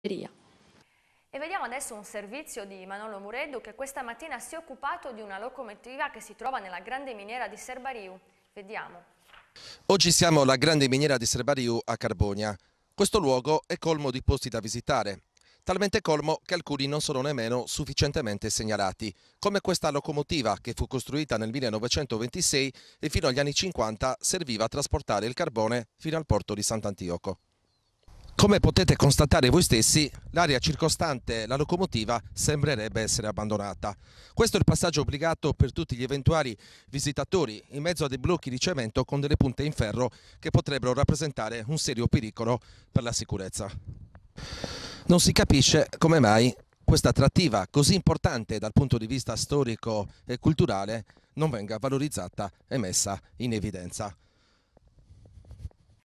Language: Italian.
E vediamo adesso un servizio di Manolo Mureddu che questa mattina si è occupato di una locomotiva che si trova nella grande miniera di Serbariu. Vediamo. Oggi siamo alla grande miniera di Serbariu a Carbonia. Questo luogo è colmo di posti da visitare, talmente colmo che alcuni non sono nemmeno sufficientemente segnalati, come questa locomotiva che fu costruita nel 1926 e fino agli anni 50 serviva a trasportare il carbone fino al porto di Sant'Antioco. Come potete constatare voi stessi, l'area circostante la locomotiva sembrerebbe essere abbandonata. Questo è il passaggio obbligato per tutti gli eventuali visitatori in mezzo a dei blocchi di cemento con delle punte in ferro che potrebbero rappresentare un serio pericolo per la sicurezza. Non si capisce come mai questa attrattiva così importante dal punto di vista storico e culturale non venga valorizzata e messa in evidenza.